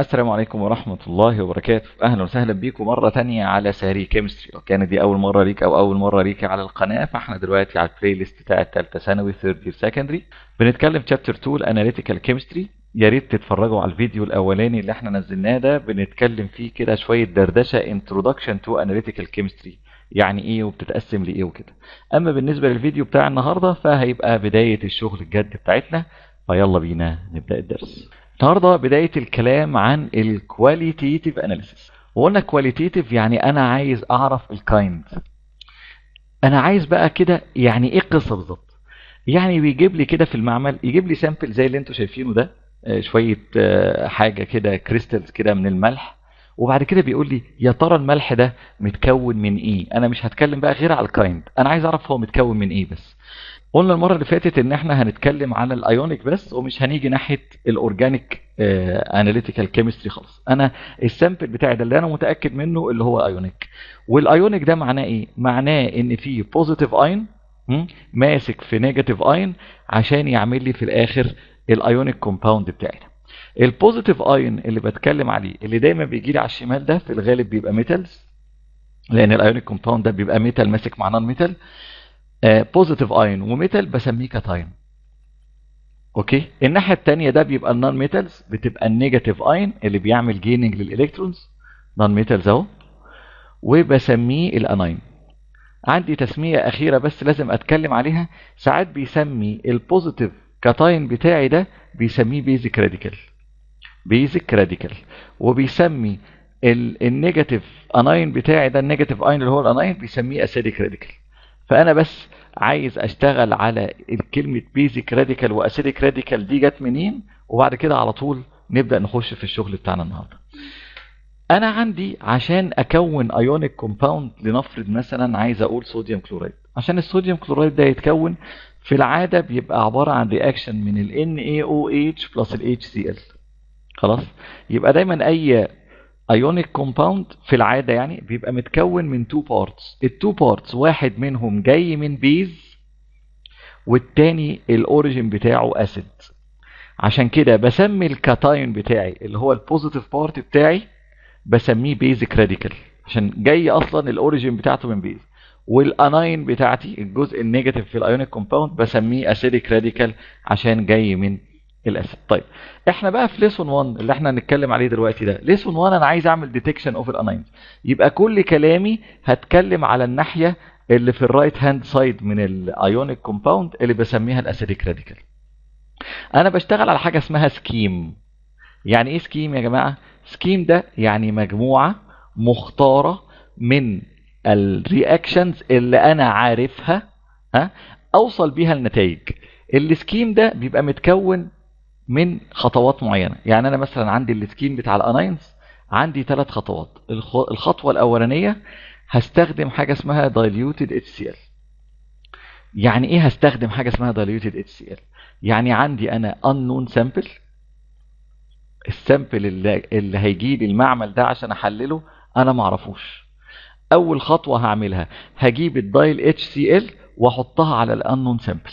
السلام عليكم ورحمة الله وبركاته أهلا وسهلا بيكم مرة تانية على سهري كيمستري لو دي أول مرة ليك أو أول مرة ليك على القناة فإحنا دلوقتي على البلاي ليست بتاع الثالثة ثانوي ثيرد يير سكندري بنتكلم تشابتر 2 الأناليتيكال كيمستري يا ريت تتفرجوا على الفيديو الأولاني اللي إحنا نزلناه ده بنتكلم فيه كده شوية دردشة انترودكشن تو أناليتيكال كيمستري يعني ايه وبتتقسم لايه وكده اما بالنسبه للفيديو بتاع النهارده فهيبقى بدايه الشغل الجد بتاعتنا فيلا بينا نبدا الدرس النهارده بدايه الكلام عن الكواليتيتيف اناليسيس وقلنا كواليتيتيف يعني انا عايز اعرف الكايند انا عايز بقى كده يعني ايه القصه بالظبط يعني بيجيب لي كده في المعمل يجيب لي سامبل زي اللي انتم شايفينه ده آه، شويه آه، حاجه كده كريستالز كده من الملح وبعد كده بيقول لي يا ترى الملح ده متكون من ايه انا مش هتكلم بقى غير على الكايند انا عايز اعرف هو متكون من ايه بس قلنا المره اللي فاتت ان احنا هنتكلم على الايونيك بس ومش هنيجي ناحيه الاورجانيك اناليتيكال كيمستري خالص انا السامبل بتاعي ده اللي انا متاكد منه اللي هو ايونيك والايونيك ده معناه ايه معناه ان في بوزيتيف اين ماسك في نيجاتيف اين عشان يعمل لي في الاخر الايونيك كومباوند بتاعي البوزيتيف اين اللي بتكلم عليه اللي دايما بيجي لي على الشمال ده في الغالب بيبقى ميتالز لان الايونيك كومباوند ده بيبقى ميتال ماسك مع نون ميتال بوزيتيف ايون وميتال بسميه كاتاين اوكي الناحيه الثانيه ده بيبقى النون ميتالز بتبقى النيجاتيف ايون اللي بيعمل جيننج للالكترونز نون ميتالز اهو وبسميه الاناين عندي تسميه اخيره بس لازم اتكلم عليها ساعات بيسمي البوزيتيف كاتاين بتاعي ده بيسميه بيزك راديكال بيزك راديكال وبيسمي النيجاتيف اناين بتاعي ده النيجاتيف اين اللي هو الاناين بيسميه اسيديك راديكال فانا بس عايز اشتغل على الكلمه بيزك راديكال واسيدك راديكال دي جت منين وبعد كده على طول نبدا نخش في الشغل بتاعنا النهارده انا عندي عشان اكون ايونيك كومباوند لنفرض مثلا عايز اقول صوديوم كلورايد عشان الصوديوم كلورايد ده يتكون في العاده بيبقى عباره عن رياكشن من ال NaOH بلس ال HCl خلاص يبقى دايما اي ايونيك كومباوند في العاده يعني بيبقى متكون من تو بارتس التو بارتس واحد منهم جاي من بيز والتاني الاوريجين بتاعه اسيد عشان كده بسمي الكاتاين بتاعي اللي هو البوزيتيف بارت بتاعي بسميه بيزك راديكال عشان جاي اصلا الاوريجين بتاعته من بيز والاناين بتاعتي الجزء النيجاتيف في الايونيك كومباوند بسميه اسيدك راديكال عشان جاي من الاسيد طيب احنا بقى في ليسون 1 اللي احنا هنتكلم عليه دلوقتي ده ليسون 1 انا عايز اعمل ديتكشن اوف الاناينز يبقى كل كلامي هتكلم على الناحيه اللي في الرايت هاند سايد من الايونيك كومباوند اللي بسميها الاسيديك راديكال انا بشتغل على حاجه اسمها سكيم يعني ايه سكيم يا جماعه سكيم ده يعني مجموعه مختاره من الرياكشنز اللي انا عارفها ها اوصل بيها النتائج السكيم ده بيبقى متكون من خطوات معينه يعني انا مثلا عندي السكيم بتاع الاناينس عندي ثلاث خطوات الخطوه الاولانيه هستخدم حاجه اسمها اتش سي ال يعني ايه هستخدم حاجه اسمها اتش سي ال يعني عندي انا انون سامبل السامبل اللي, اللي هيجي لي المعمل ده عشان احلله انا ما اعرفوش اول خطوه هعملها هجيب الدايل اتش سي ال واحطها على الانون سامبل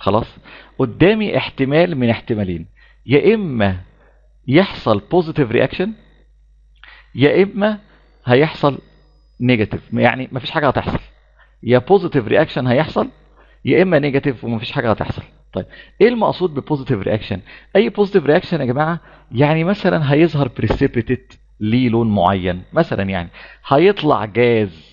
خلاص قدامي احتمال من احتمالين يا اما يحصل بوزيتيف رياكشن يا اما هيحصل نيجاتيف يعني مفيش حاجه هتحصل يا بوزيتيف رياكشن هيحصل يا اما نيجاتيف ومفيش حاجه هتحصل طيب ايه المقصود ببوزيتيف رياكشن اي بوزيتيف رياكشن يا جماعه يعني مثلا هيظهر بريسيبيتيت ليه لون معين مثلا يعني هيطلع جاز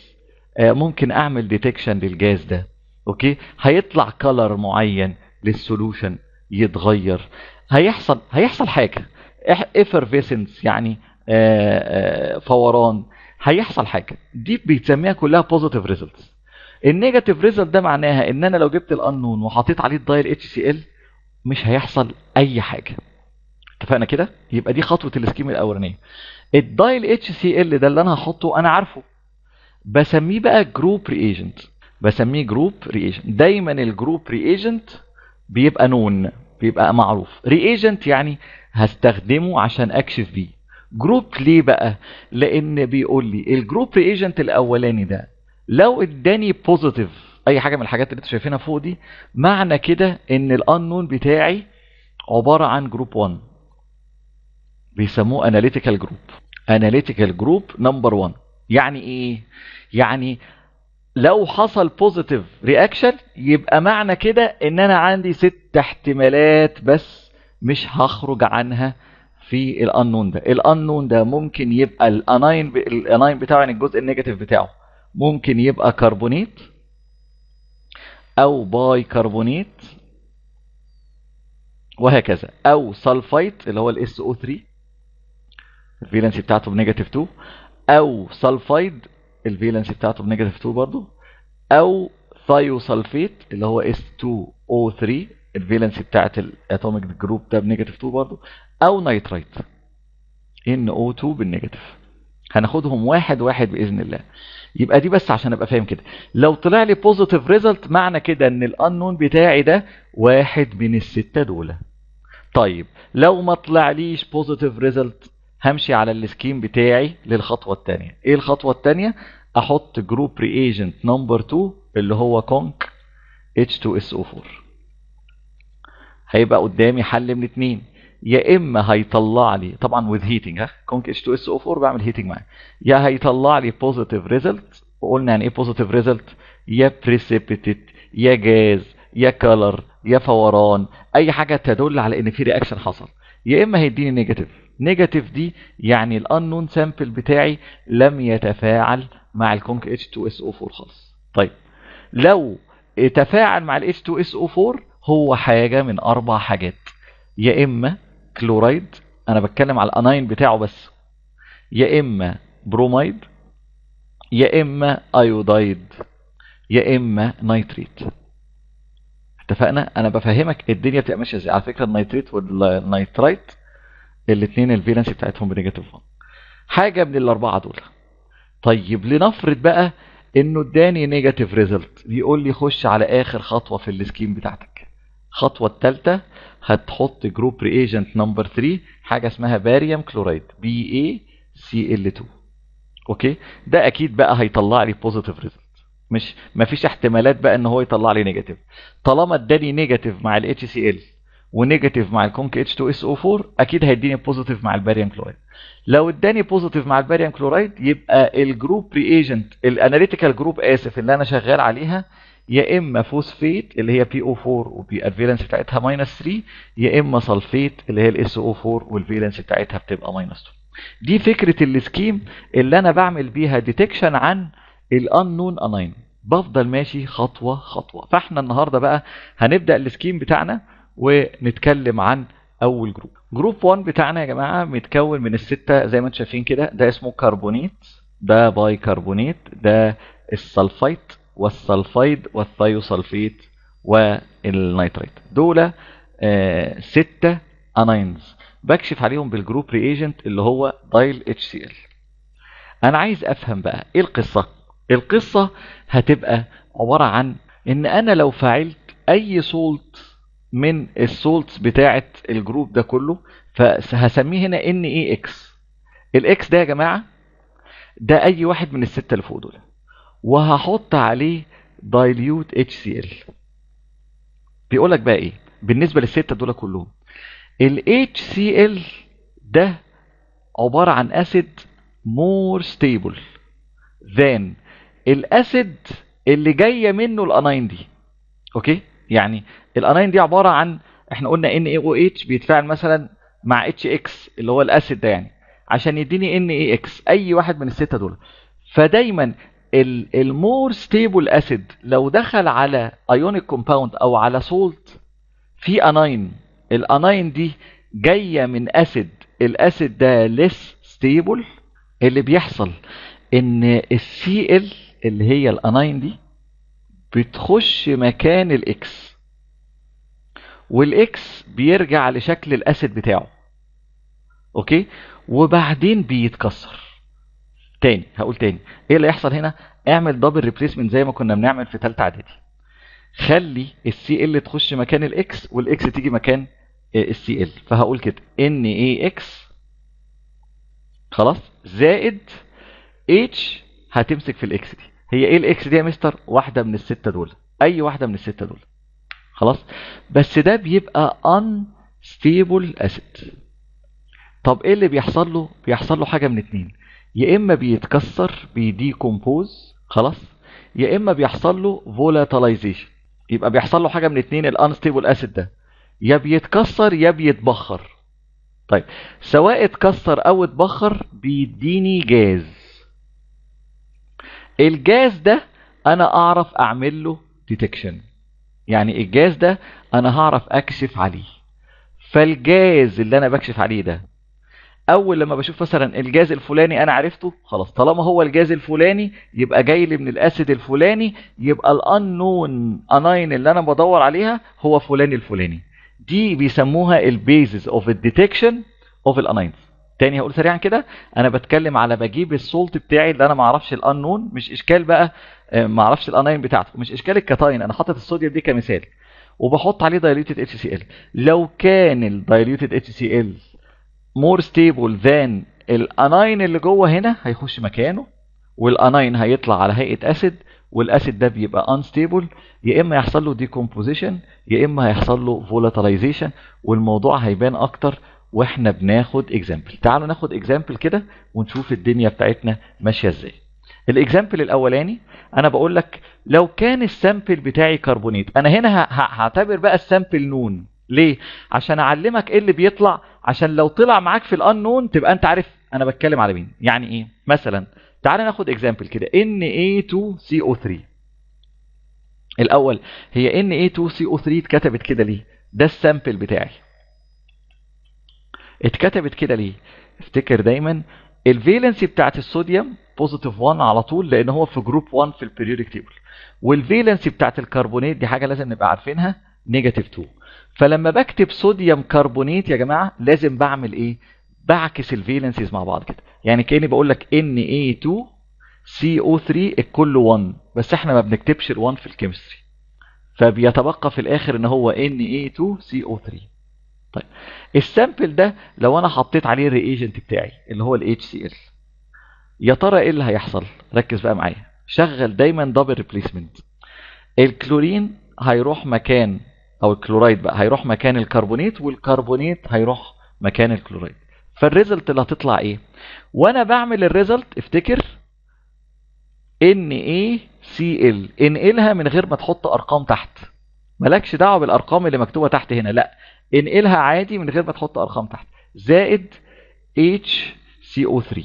آه، ممكن اعمل ديتكشن للجاز ده اوكي هيطلع كلر معين للسولوشن يتغير هيحصل هيحصل حاجه افرفيسنس يعني آه، آه، فوران هيحصل حاجه دي بيتسميها كلها بوزيتيف ريزلتس النيجاتيف ريزلت ده معناها ان انا لو جبت الانون وحطيت عليه الدايل اتش سي ال مش هيحصل اي حاجه اتفقنا كده يبقى دي خطوه السكيم الاولانيه الدايل اتش سي ال ده اللي انا هحطه انا عارفه بسميه بقى جروب ري بسميه جروب رياجنت دايما الجروب رياجنت بيبقى نون بيبقى معروف رياجنت يعني هستخدمه عشان اكشف بيه جروب ليه بقى لان بيقول لي الجروب رياجنت الاولاني ده لو اداني بوزيتيف اي حاجه من الحاجات اللي انتوا شايفينها فوق دي معنى كده ان الانون بتاعي عباره عن جروب 1 بيسموه اناليتيكال جروب اناليتيكال جروب نمبر 1 يعني ايه يعني لو حصل بوزيتيف رياكشن يبقى معنى كده ان انا عندي ست احتمالات بس مش هخرج عنها في الانون ده الانون ده ممكن يبقى الاناين الاناين بتاعه يعني الجزء النيجاتيف بتاعه ممكن يبقى كربونيت او باي كربونيت وهكذا او سلفايت اللي هو الاس او 3 الفيلنسي بتاعته بنيجاتيف 2 او سلفايد الفيلنسي بتاعته بنيجاتيف 2 برضه او ثايوسلفيت اللي هو اس 2 او 3 الفيلنسي بتاعت الاتوميك جروب ده بنيجاتيف 2 برضه او نايترايت ان او 2 بالنيجاتيف هناخدهم واحد واحد باذن الله يبقى دي بس عشان ابقى فاهم كده لو طلع لي بوزيتيف ريزلت معنى كده ان الانون بتاعي ده واحد من السته دول طيب لو ما طلعليش بوزيتيف ريزلت همشي على السكيم بتاعي للخطوه الثانيه ايه الخطوه الثانيه احط جروب رياجنت نمبر 2 اللي هو كونك H2SO4 هيبقى قدامي حل من اتنين يا اما هيطلع لي طبعا وذ هيتنج ها كونك H2SO4 بعمل هيتنج معاه يا هيطلع لي بوزيتيف ريزلت وقلنا يعني ايه بوزيتيف ريزلت يا بريسيبيتيت يا جاز يا كلر يا فوران اي حاجه تدل على ان في رياكشن حصل يا اما هيديني نيجاتيف نيجاتيف دي يعني الانون سامبل بتاعي لم يتفاعل مع الكونك اتش 2 اس او 4 خالص طيب لو تفاعل مع الاتش 2 اس او 4 هو حاجة من أربع حاجات يا إما كلورايد أنا بتكلم على الأناين بتاعه بس يا إما بروميد يا إما أيودايد يا إما نيتريت اتفقنا أنا بفهمك الدنيا بتبقى ماشية إزاي على فكرة النيتريت والنيترايت الاثنين الفيلانس بتاعتهم بنيجاتيف 1 حاجة من الأربعة دول طيب لنفرض بقى انه اداني نيجاتيف ريزلت بيقول لي خش على اخر خطوه في السكيم بتاعتك الخطوه الثالثه هتحط جروب ريجنت نمبر 3 حاجه اسمها باريوم كلورايد بي اي سي ال 2 اوكي ده اكيد بقى هيطلع لي بوزيتيف ريزلت مش مفيش احتمالات بقى ان هو يطلع لي نيجاتيف طالما اداني نيجاتيف مع الاتش سي ال ونيجاتيف مع الكونك اتش 2 اس او 4 اكيد هيديني بوزيتيف مع الباريوم كلورايد لو اداني بوزيتيف مع الباريوم كلورايد يبقى الجروب ري ايجنت الاناليتيكال جروب اسف اللي انا شغال عليها يا اما فوسفيت اللي هي بي او 4 وبي الفيلنس بتاعتها ماينس 3 يا اما سلفيت اللي هي الاس او 4 والفيلنس بتاعتها بتبقى ماينس 2 دي فكره السكيم اللي انا بعمل بيها ديتكشن عن الانون اناين بفضل ماشي خطوه خطوه فاحنا النهارده بقى هنبدا السكيم بتاعنا ونتكلم عن اول جروب جروب 1 بتاعنا يا جماعه متكون من السته زي ما انتم شايفين كده ده اسمه كربونيت ده بايكربونيت ده السلفايت والسلفايد والثيوسلفيت والنيتريت دول آه سته اناينز بكشف عليهم بالجروب رياجنت اللي هو دايل اتش سي ال انا عايز افهم بقى ايه القصه القصه هتبقى عباره عن ان انا لو فعلت اي سولت من السولتس بتاعه الجروب ده كله فهسميه هنا ان اي اكس الاكس ده يا جماعه ده اي واحد من السته اللي فوق دول وهحط عليه دايليوت اتش سي ال بيقول لك بقى ايه بالنسبه للسته دول كلهم الاتش سي ال ده عباره عن اسيد مور ستيبل ذان الاسيد اللي جايه منه الاناين دي اوكي يعني الاناين دي عباره عن احنا قلنا ان اي او اتش بيتفاعل مثلا مع اتش اكس اللي هو الاسيد ده يعني عشان يديني ان اي اكس اي واحد من السته دول فدايما المور ستيبل اسيد لو دخل على ايونيك كومباوند او على سولت في اناين الاناين دي جايه من اسيد الاسيد ده ليس ستيبل اللي بيحصل ان السي ال اللي هي الاناين دي بتخش مكان الاكس والاكس بيرجع لشكل الاسيد بتاعه اوكي وبعدين بيتكسر تاني هقول تاني ايه اللي هيحصل هنا اعمل دبل ريبليسمنت زي ما كنا بنعمل في ثالثه اعدادي خلي السي ال تخش مكان الاكس والاكس تيجي مكان السي ال فهقول كده ان اي اكس خلاص زائد اتش هتمسك في الاكس دي هي ايه الاكس دي يا مستر واحده من السته دول اي واحده من السته دول خلاص بس ده بيبقى unstable acid طب ايه اللي بيحصل له بيحصل له حاجه من اتنين يا اما بيتكسر بيديكمبوز خلاص يا اما بيحصل له فولاتلايزيشن يبقى بيحصل له حاجه من اتنين الانستيبل اسيد ده يا بيتكسر يا بيتبخر طيب سواء اتكسر او اتبخر بيديني جاز الجاز ده انا اعرف اعمل له ديتكشن يعني الجاز ده انا هعرف اكشف عليه فالجاز اللي انا بكشف عليه ده اول لما بشوف مثلا الجاز الفلاني انا عرفته خلاص طالما هو الجاز الفلاني يبقى جاي لي من الاسيد الفلاني يبقى الانون اناين اللي انا بدور عليها هو فلان الفلاني دي بيسموها البيزز اوف الديتكشن اوف الاناينز تاني هقول سريعا كده انا بتكلم على بجيب السولت بتاعي اللي انا ما اعرفش الانون مش اشكال بقى آه، ما اعرفش الاناين بتاعته مش اشكال الكاتاين انا حاطط الصوديوم دي كمثال وبحط عليه دايليوتد اتش سي ال لو كان الدايليوتد اتش سي ال مور ستيبل ذان الاناين اللي جوه هنا هيخش مكانه والاناين هيطلع على هيئه اسيد والاسيد ده بيبقى انستيبل يا اما يحصل له ديكومبوزيشن يا اما هيحصل له فولاتلايزيشن والموضوع هيبان اكتر واحنا بناخد اكزامبل تعالوا ناخد اكزامبل كده ونشوف الدنيا بتاعتنا ماشيه ازاي الاكزامبل الاولاني انا بقول لك لو كان السامبل بتاعي كربونيت انا هنا هعتبر بقى السامبل نون ليه عشان اعلمك ايه اللي بيطلع عشان لو طلع معاك في الانون تبقى انت عارف انا بتكلم على مين يعني ايه مثلا تعال ناخد اكزامبل كده ان اي 2 سي او 3 الاول هي ان اي 2 سي او 3 اتكتبت كده ليه ده السامبل بتاعي اتكتبت كده ليه افتكر دايما الفالنسي بتاعت الصوديوم بوزيتيف 1 على طول لان هو في جروب 1 في البيريودك تيبل والفالنسي بتاعت الكربونات دي حاجه لازم نبقى عارفينها نيجاتيف 2 فلما بكتب صوديوم كربونات يا جماعه لازم بعمل ايه بعكس الفالنسيز مع بعض كده يعني كاني بقول لك Na2 CO3 الكل 1 بس احنا ما بنكتبش ال1 في الكيمستري فبيتبقى في الاخر ان هو Na2 CO3 طيب السامبل ده لو انا حطيت عليه الريجنت بتاعي اللي هو الاتش سي ال يا ترى ايه اللي هيحصل ركز بقى معايا شغل دايما دبل ريبليسمنت الكلورين هيروح مكان او الكلورايد بقى هيروح مكان الكربونيت والكربونيت هيروح مكان الكلورايد فالريزلت اللي هتطلع ايه وانا بعمل الريزلت افتكر ان اي سي ال انقلها من غير ما تحط ارقام تحت مالكش دعوه بالارقام اللي مكتوبه تحت هنا لا انقلها عادي من غير ما تحط ارقام تحت زائد HCO3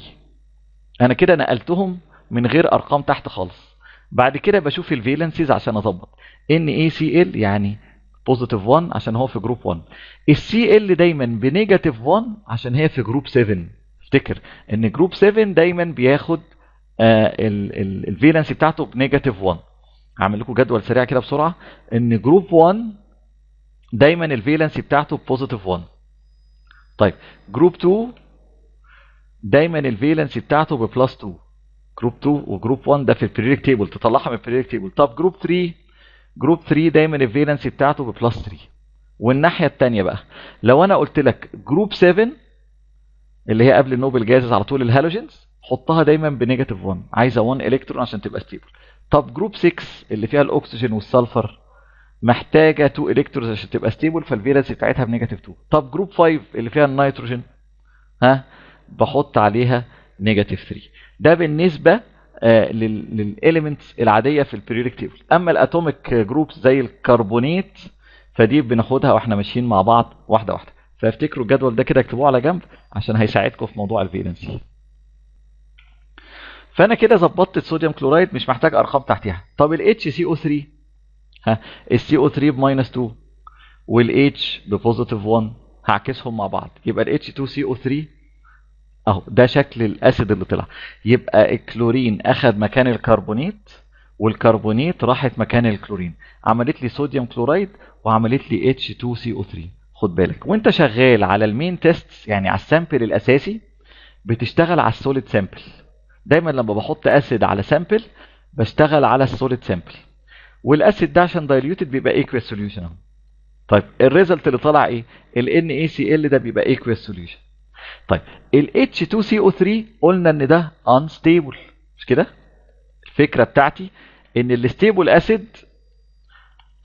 انا كده نقلتهم من غير ارقام تحت خالص بعد كده بشوف الفيلنسيز عشان اظبط NaCl يعني بوزيتيف 1 عشان هو في جروب 1 السي ال دايما بنيجاتيف 1 عشان هي في جروب 7 افتكر ان جروب 7 دايما بياخد آه، الفيلنسي بتاعته بنيجاتيف 1 هعمل لكم جدول سريع كده بسرعه ان جروب 1 دايما الفيلنسي بتاعته بوزيتيف 1 طيب جروب 2 دايما الفيلنسي بتاعته ببلس 2 جروب 2 وجروب 1 ده في البريدك تيبل تطلعها من البريدك تيبل طب جروب 3 جروب 3 دايما الفيلنسي بتاعته ببلس 3 والناحيه الثانيه بقى لو انا قلت لك جروب 7 اللي هي قبل النوبل جازز على طول الهالوجينز حطها دايما بنيجاتيف 1 عايزه 1 الكترون عشان تبقى ستيبل طب جروب 6 اللي فيها الاكسجين والسلفر محتاجه 2 الكترونز عشان تبقى ستيبل فالفيلانس بتاعتها بنيجاتيف 2 طب جروب 5 اللي فيها النيتروجين ها بحط عليها نيجاتيف 3 ده بالنسبه آه للاليمنتس العاديه في البيريودك تيبل اما الاتوميك جروبس زي الكربونيت فدي بناخدها واحنا ماشيين مع بعض واحده واحده فافتكروا الجدول ده كده اكتبوه على جنب عشان هيساعدكم في موضوع الفيلانس فانا كده ظبطت الصوديوم كلورايد مش محتاج ارقام تحتيها طب ال HCO3 ها السي او 3 بماينس 2 والاتش ببوزيتيف 1 هعكسهم مع بعض يبقى الاتش 2 سي او 3 اهو ده شكل الاسيد اللي طلع يبقى الكلورين اخذ مكان الكربونيت والكربونيت راحت مكان الكلورين عملت لي صوديوم كلورايد وعملت لي H2CO3 خد بالك وانت شغال على المين تيست يعني على السامبل الاساسي بتشتغل على السوليد سامبل دايما لما بحط اسيد على سامبل بشتغل على السوليد سامبل والاسيد ده عشان دايليوتد بيبقى ايكويس سوليوشن طيب الريزلت اللي طالع ايه ال NaCl ده بيبقى ايكويس سوليوشن طيب ال H2CO3 قلنا ان ده انستيبل مش كده الفكره بتاعتي ان الستيبل اسيد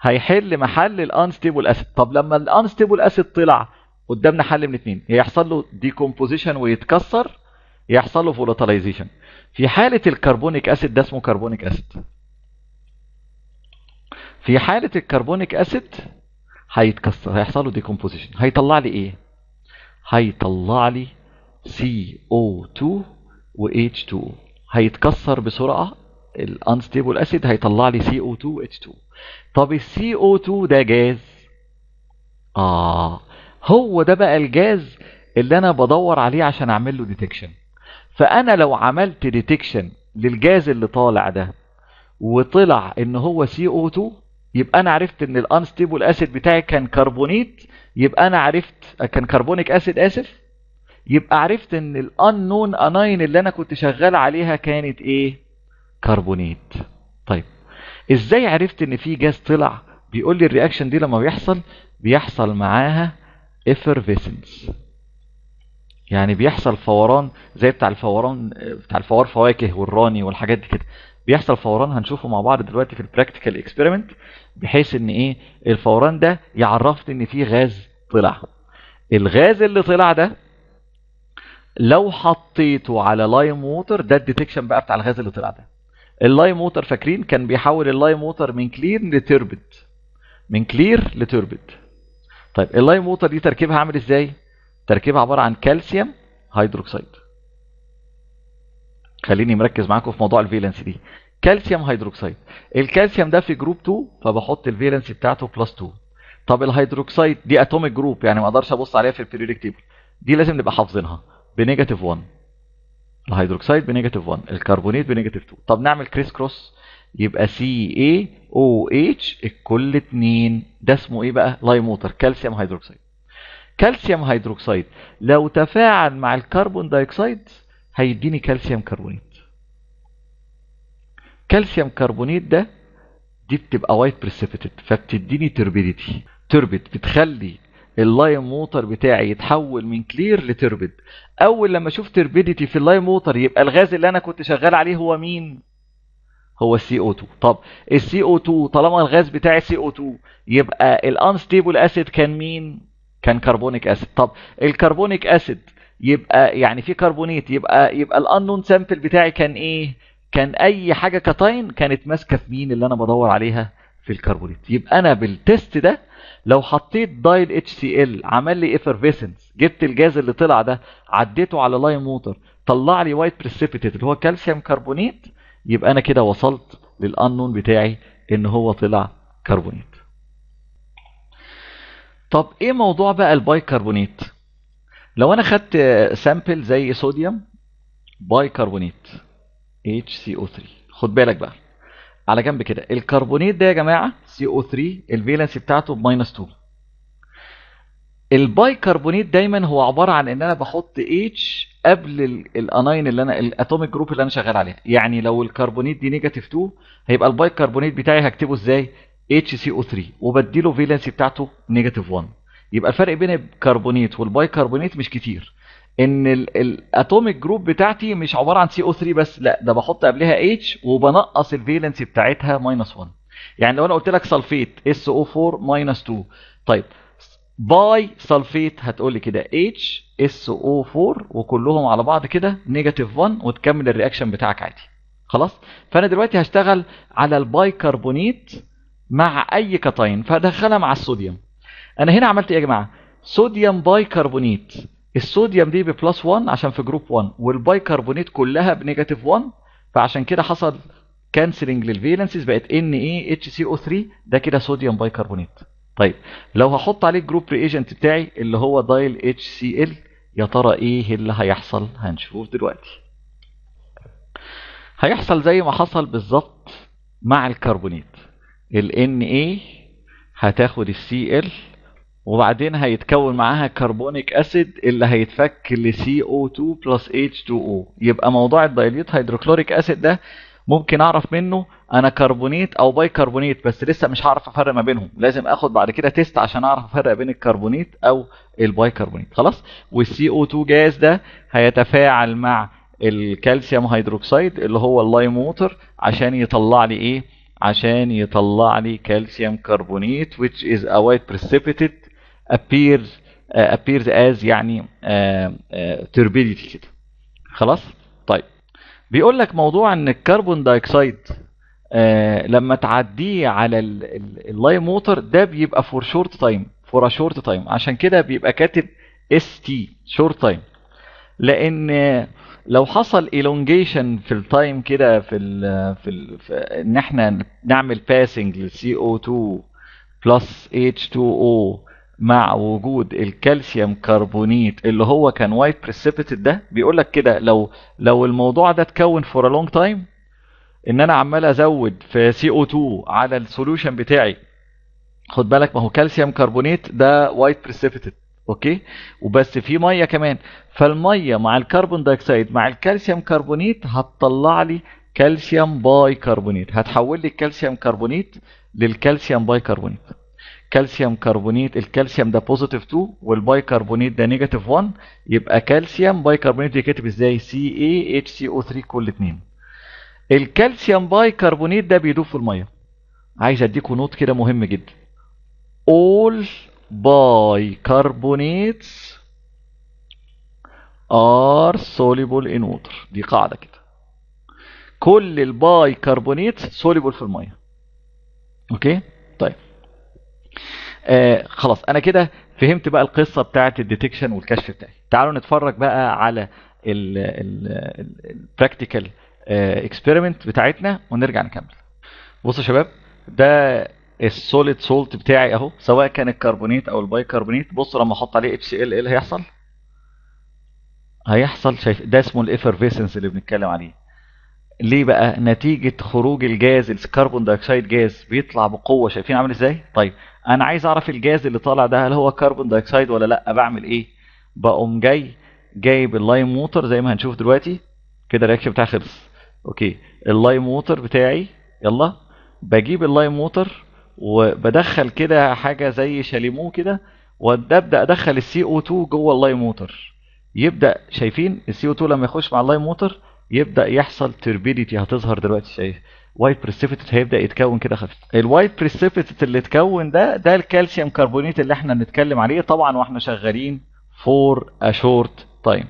هيحل محل الانستيبل اسيد طب لما الانستيبل اسيد طلع قدامنا حل من اثنين يحصل له ديكومبوزيشن ويتكسر يحصل له فولاتلايزيشن في حاله الكربونيك اسيد ده اسمه كربونيك اسيد في حالة الكربونيك اسيد هيتكسر هيحصل له ديكومبوزيشن هيطلع لي ايه هيطلع لي CO2 و H2O هيتكسر بسرعة الانستيبل اسيد هيطلع لي CO2 و H2 طب ال CO2 ده جاز اه هو ده بقى الجاز اللي انا بدور عليه عشان اعمل له ديتكشن فانا لو عملت ديتكشن للجاز اللي طالع ده وطلع ان هو CO2 يبقى انا عرفت ان الانستيبل اسيد بتاعي كان كربونيت يبقى انا عرفت كان كربونيك اسيد اسف يبقى عرفت ان الان نون اناين اللي انا كنت شغال عليها كانت ايه كربونيت طيب ازاي عرفت ان في جاز طلع بيقول لي الرياكشن دي لما بيحصل بيحصل معاها افرفيسنس يعني بيحصل فوران زي بتاع الفوران بتاع الفوار فواكه والراني والحاجات دي كده بيحصل فوران هنشوفه مع بعض دلوقتي في البراكتيكال اكسبيرمنت بحيث ان ايه الفوران ده يعرفني ان في غاز طلع الغاز اللي طلع ده لو حطيته على لايم ووتر ده الديتكشن بقى بتاع الغاز اللي طلع ده اللايم ووتر فاكرين كان بيحول اللايم ووتر من كلير لتربت من كلير لتربت طيب اللايم ووتر دي تركيبها عامل ازاي تركيبها عباره عن كالسيوم هيدروكسيد خليني مركز معاكم في موضوع الفيلنس دي كالسيوم هيدروكسيد الكالسيوم ده في جروب 2 فبحط الفيلنس بتاعته بلس 2 طب الهيدروكسيد دي اتوميك جروب يعني ما اقدرش ابص عليها في البيريودك تيبل دي لازم نبقى حافظينها بنيجاتيف 1 الهيدروكسيد بنيجاتيف 1 الكربونيت بنيجاتيف 2 طب نعمل كريس كروس يبقى سي اي او اتش الكل 2 ده اسمه ايه بقى لايموتر كالسيوم هيدروكسيد كالسيوم هيدروكسيد لو تفاعل مع الكربون دايكسيد هيديني كالسيوم كربونيت كالسيوم كربونيت ده دي بتبقى وايت بريسيبيتد فبتديني تربيديتي تربت بتخلي اللايم موتر بتاعي يتحول من كلير لتربد اول لما اشوف تربيديتي في اللايم موتر يبقى الغاز اللي انا كنت شغال عليه هو مين هو السي او 2 طب السي او 2 طالما الغاز بتاعي سي او 2 يبقى الانستيبل اسيد كان مين كان كربونيك اسيد طب الكربونيك اسيد يبقى يعني في كربونيت يبقى يبقى الانون سامبل بتاعي كان ايه كان اي حاجه كتاين كانت ماسكه في مين اللي انا بدور عليها في الكربونيت يبقى انا بالتيست ده لو حطيت دايل اتش سي ال عمل لي افرفيسنس جبت الجاز اللي طلع ده عديته على لايم ووتر طلع لي وايت بريسيبيتيت اللي هو كالسيوم كربونيت يبقى انا كده وصلت للانون بتاعي ان هو طلع كربونيت طب ايه موضوع بقى البايكربونيت لو انا خدت سامبل زي صوديوم بايكربونيت HCO3 خد بالك بقى على جنب كده الكربونيت ده يا جماعه CO3 الفالنسي بتاعته بماينس 2 البايكربونيت دايما هو عباره عن ان انا بحط اتش قبل الاناين اللي انا الاتوميك جروب اللي انا شغال عليها يعني لو الكربونيت دي نيجاتيف 2 هيبقى البايكربونيت بتاعي هكتبه ازاي HCO3 وبديله فالنسي بتاعته نيجاتيف 1 يبقى الفرق بين الكربونيت والبايكربونيت مش كتير ان الاتوميك جروب بتاعتي مش عباره عن سي او 3 بس لا ده بحط قبلها اتش وبنقص الفالنسي بتاعتها ماينس 1 يعني لو انا قلت لك سلفيت اس او 4 ماينس 2 طيب باي سلفيت هتقول لي كده اتش اس او 4 وكلهم على بعض كده نيجاتيف 1 وتكمل الرياكشن بتاعك عادي خلاص فانا دلوقتي هشتغل على البايكربونيت مع اي كاتاين فادخلها مع الصوديوم انا هنا عملت ايه يا جماعه صوديوم باي كربونيت الصوديوم دي ببلس 1 عشان في جروب 1 والباي كربونيت كلها بنيجاتيف 1 فعشان كده حصل كانسلنج للفيلنسز بقت ان اي اتش سي او 3 ده كده صوديوم باي كربونيت طيب لو هحط عليه الجروب ريجنت بتاعي اللي هو دايل اتش سي ال يا ترى ايه اللي هيحصل هنشوف دلوقتي هيحصل زي ما حصل بالظبط مع الكربونيت ال ان اي هتاخد ال وبعدين هيتكون معاها كربونيك اسيد اللي هيتفك ل CO2 بلس H2O يبقى موضوع الدايليوت هيدروكلوريك اسيد ده ممكن اعرف منه انا كربونيت او باي كربونيت بس لسه مش هعرف افرق ما بينهم لازم اخد بعد كده تيست عشان اعرف افرق بين الكربونيت او الباي كربونيت خلاص والسي او 2 جاز ده هيتفاعل مع الكالسيوم هيدروكسيد اللي هو اللايم ووتر عشان يطلع لي ايه عشان يطلع لي كالسيوم كربونيت which is a white precipitate appears uh, appears as يعني uh, uh, turbidity uh, كده خلاص طيب بيقول لك موضوع ان الكربون uh, لما تعديه على اللايم ووتر ده بيبقى فور شورت تايم فور ا شورت تايم عشان كده بيبقى كاتب اس تي شورت تايم لان uh, لو حصل elongation في التايم كده في الـ في, الـ في ان احنا نعمل باسنج للسي او 2 بلس اتش 2 او مع وجود الكالسيوم كربونيت اللي هو كان وايت بريسيبيتد ده بيقول لك كده لو لو الموضوع ده اتكون فور ا لونج تايم ان انا عمال ازود في سي او 2 على السولوشن بتاعي خد بالك ما هو كالسيوم كربونيت ده وايت بريسيبيتد اوكي وبس في ميه كمان فالميه مع الكربون دايكسيد مع الكالسيوم كربونيت هتطلع لي كالسيوم باي كربونيت هتحول لي الكالسيوم كربونيت للكالسيوم باي كربونيت كالسيوم كربونيت الكالسيوم ده بوزيتيف 2 والبايكربونيت ده نيجاتيف 1 يبقى كالسيوم بايكربونيت يتكتب ازاي سي اي اتش سي او 3 كل اتنين الكالسيوم بايكربونيت ده بيدوب في الميه عايز اديكوا نوت كده مهم جدا all كربونيت are soluble in water دي قاعده كده كل كربونيت soluble في الميه اوكي طيب آه، خلاص انا كده فهمت بقى القصه بتاعه الديتكشن والكشف بتاعي تعالوا نتفرج بقى على البراكتيكال اكسبيرمنت آه، بتاعتنا ونرجع نكمل بصوا يا شباب ده السوليد سولت بتاعي اهو سواء كان الكربونيت او البايكربونيت بصوا لما احط عليه اتش ال ايه اللي هيحصل هيحصل شايف ده اسمه الافرفيسنس اللي بنتكلم عليه ليه بقى نتيجه خروج الجاز الكربون دايوكسيد جاز بيطلع بقوه شايفين عامل ازاي طيب انا عايز اعرف الجاز اللي طالع ده هل هو كربون دايكسايد ولا لا بعمل ايه بقوم جاي جايب اللايم ووتر زي ما هنشوف دلوقتي كده الرياكشن بتاعي خلص اوكي اللايم ووتر بتاعي يلا بجيب اللايم ووتر وبدخل كده حاجه زي شاليمو كده وابدا ادخل السي او 2 جوه اللايم ووتر يبدا شايفين السي او 2 لما يخش مع اللايم ووتر يبدا يحصل تربيديتي هتظهر دلوقتي شايف وايت بريسيبيتيت هيبدا يتكون كده خفيف الوايت بريسيبيتيت اللي اتكون ده ده الكالسيوم كربونيت اللي احنا بنتكلم عليه طبعا واحنا شغالين فور ا شورت تايم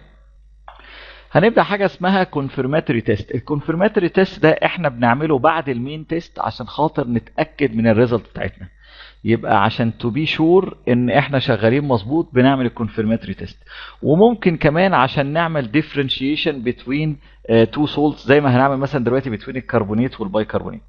هنبدا حاجه اسمها كونفيرماتوري تيست الكونفيرماتوري تيست ده احنا بنعمله بعد المين تيست عشان خاطر نتاكد من الريزلت بتاعتنا يبقى عشان تو بي شور ان احنا شغالين مظبوط بنعمل الكونفيرماتوري تيست وممكن كمان عشان نعمل ديفرنشيشن بتوين تو آه، سولت زي ما هنعمل مثلا دلوقتي بين الكربونيت والبايكربونيت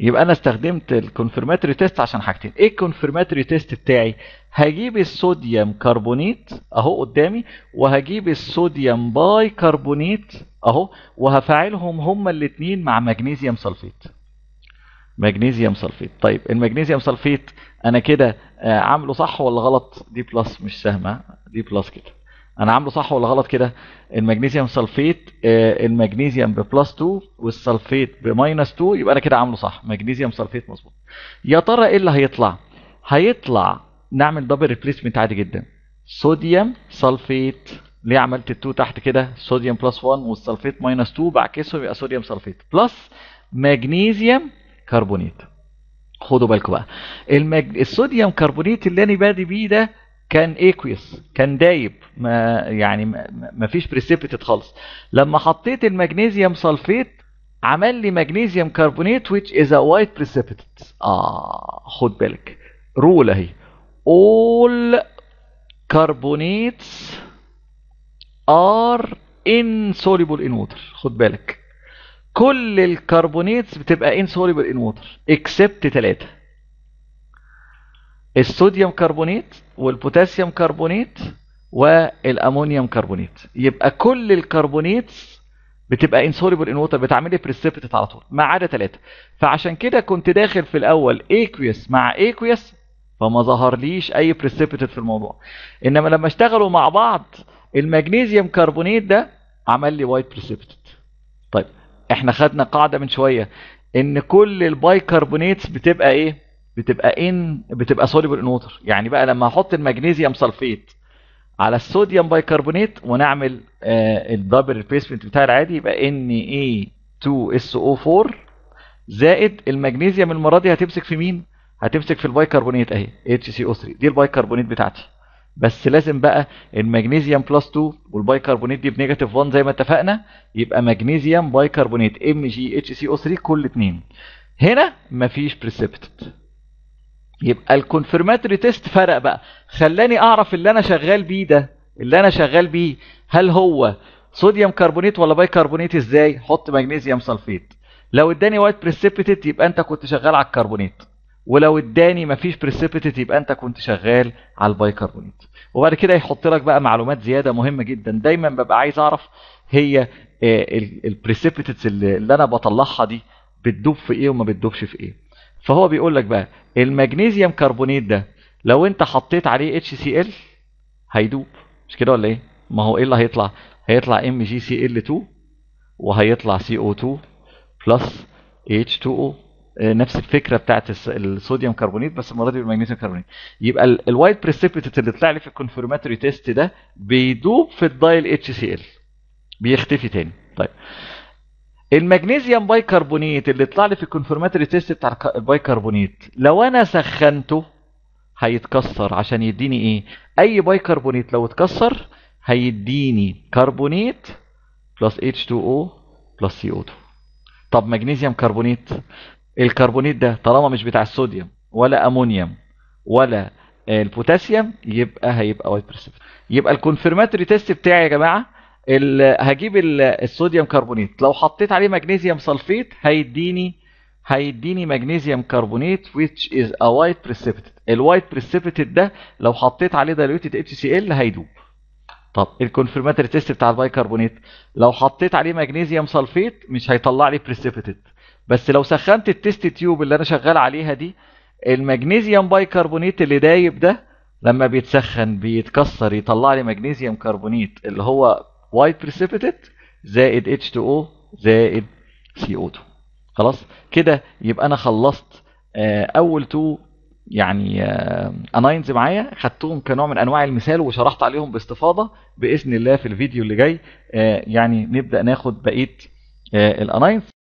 يبقى انا استخدمت الكونفرماتري تيست عشان حاجتين ايه الكونفرماتري تيست بتاعي هجيب الصوديوم كربونيت اهو قدامي وهجيب الصوديوم باي كربونيت اهو وهفاعلهم هما الاثنين مع مغنيسيوم سلفيت مغنيسيوم سلفيت طيب المغنيسيوم سلفيت انا كده آه، عامله صح ولا غلط دي بلس مش سهمه دي بلس كده انا عامله صح ولا غلط كده المغنيسيوم سلفيت آه، المغنيسيوم ببلس 2 والسلفيت بماينس 2 يبقى انا كده عامله صح مغنيسيوم سلفيت مظبوط يا ترى ايه اللي هيطلع هيطلع نعمل دبل ريبليسمنت عادي جدا صوديوم سلفيت ليه عملت التو تحت كده صوديوم بلس 1 والسلفيت ماينس 2 بعكسهم يبقى صوديوم سلفيت بلس مغنيسيوم كربونيت خدوا بالكم بقى المج... الصوديوم كربونيت اللي انا بادي بيه ده كان ايكويس كان دايب ما يعني ما فيش بريسيبيتد خالص لما حطيت المغنيسيوم سلفيت عمل لي مغنيسيوم كربونيت ويتش از ا وايت precipitate اه خد بالك رول اهي اول all ار ان سوليبل ان ووتر خد بالك كل الكربونيتس بتبقى ان سوليبل ان ووتر اكسبت ثلاثه الصوديوم كربونيت والبوتاسيوم كربونيت والامونيوم كربونيت يبقى كل الكربونيتس بتبقى انسوليبل ان ووتر بتعمل بريسيبتيت على طول ما عدا ثلاثه فعشان كده كنت داخل في الاول ايكويس مع ايكويس فما ظهر ليش اي بريسيبتيت في الموضوع انما لما اشتغلوا مع بعض المغنيسيوم كربونيت ده عمل لي وايت بريسيبتيت طيب احنا خدنا قاعده من شويه ان كل البايكربونيتس بتبقى ايه بتبقى ان بتبقى سوليبل ان ووتر يعني بقى لما احط المغنيسيوم سلفيت على الصوديوم بايكربونات ونعمل آه الدبل ريبليسمنت بتاعي العادي يبقى ان اي 2 اس او 4 زائد المغنيسيوم المره دي هتمسك في مين هتمسك في البايكربونات اهي اتش سي او 3 دي البايكربونات بتاعتي بس لازم بقى المغنيسيوم بلس 2 والبايكربونات دي بنيجاتيف 1 زي ما اتفقنا يبقى مغنيسيوم بايكربونات ام جي اتش سي او 3 كل اثنين هنا مفيش بريسبتد يبقى الكونفرماتري تيست فرق بقى خلاني اعرف اللي انا شغال بيه ده اللي انا شغال بيه هل هو صوديوم كربونيت ولا بايكربونيت ازاي حط مغنيسيوم سلفيت لو اداني وايت بريسيبيتيت يبقى انت كنت شغال على الكربونيت ولو اداني مفيش بريسيبيتيت يبقى انت كنت شغال على البايكربونيت وبعد كده يحط لك بقى معلومات زياده مهمه جدا دايما ببقى عايز اعرف هي آه، البريسيبيتيتس اللي انا بطلعها دي بتدوب في ايه وما بتدوبش في ايه فهو بيقول لك بقى المغنيسيوم كربونيت ده لو انت حطيت عليه اتش سي ال هيدوب مش كده ولا ايه ما هو ايه اللي هيطلع هيطلع ام جي سي ال 2 وهيطلع سي او 2 بلس اتش 2 او نفس الفكره بتاعت الصوديوم كربونيت بس المره دي بالمغنيسيوم كربونيت يبقى الوايت بريسيبيتات اللي طلع لي في الكونفرماتوري تيست ده بيدوب في الدايل اتش سي ال بيختفي تاني طيب المغنيسيوم بايكربونيت اللي طلع لي في الكونفورماتري تيست بتاع البايكربونيت لو انا سخنته هيتكسر عشان يديني ايه اي بايكربونيت لو اتكسر هيديني كربونيت بلس H2O بلس CO2 طب مغنيسيوم كربونيت الكربونيت ده طالما مش بتاع الصوديوم ولا امونيوم ولا البوتاسيوم يبقى هيبقى وايت بريسبت يبقى الكونفرماتوري تيست بتاعي يا جماعه هجيب الصوديوم كربونيت لو حطيت عليه مغنيسيوم سلفيت هيديني هيديني مغنيسيوم كربونيت which is a white precipitate الوايت precipitate ده لو حطيت عليه اتش سي ال هيدوب طب الكونفرماتري تيست بتاع البايكربونيت لو حطيت عليه مغنيسيوم سلفيت مش هيطلع لي بريسيبيتد بس لو سخنت التيست تيوب اللي انا شغال عليها دي المغنيسيوم بايكربونيت اللي دايب ده لما بيتسخن بيتكسر يطلع لي مغنيسيوم كربونيت اللي هو وايت بريسيبيتيت زائد H2O زائد CO2 خلاص كده يبقى انا خلصت آه، اول تو يعني آه، اناينز معايا خدتهم كنوع من انواع المثال وشرحت عليهم باستفاضه باذن الله في الفيديو اللي جاي آه، يعني نبدا ناخد بقيه الاناينز